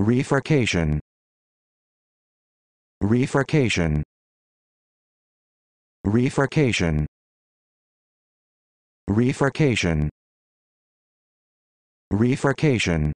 Refarcation. Refarcation. Refarcation. Refarcation. Refarcation.